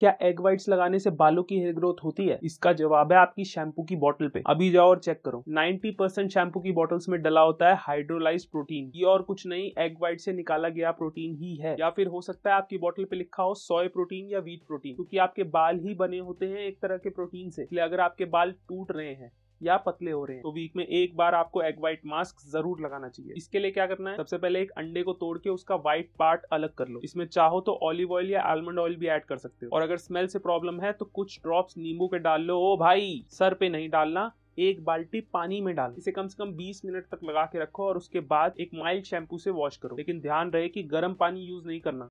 क्या egg whites लगाने से बालों की हेयर ग्रोथ होती है इसका जवाब है आपकी शैम्पू की बॉटल पे अभी जाओ और चेक करो 90 परसेंट शैम्पू की बॉटल्स में डला होता है हाइड्रोलाइज प्रोटीन ये और कुछ नहीं एग वाइट से निकाला गया प्रोटीन ही है या फिर हो सकता है आपकी बॉटल पे लिखा हो सोय प्रोटीन या वीट प्रोटीन क्योंकि आपके बाल ही बने होते हैं एक तरह के प्रोटीन से इसलिए अगर आपके बाल टूट रहे हैं या पतले हो रहे हैं तो वीक में एक बार आपको एग वाइट मास्क जरूर लगाना चाहिए इसके लिए क्या करना है सबसे पहले एक अंडे को तोड़ के उसका व्हाइट पार्ट अलग कर लो इसमें चाहो तो ऑलिव ऑयल या आलमंड ऑयल भी ऐड कर सकते हो और अगर स्मेल से प्रॉब्लम है तो कुछ ड्रॉप नींबू के डाल लो ओ भाई सर पे नहीं डालना एक बाल्टी पानी में डाल इसे कम से कम 20 मिनट तक लगा के रखो और उसके बाद एक माइल्ड शैम्पू से वॉश करो लेकिन ध्यान रहे कि गर्म पानी यूज नहीं करना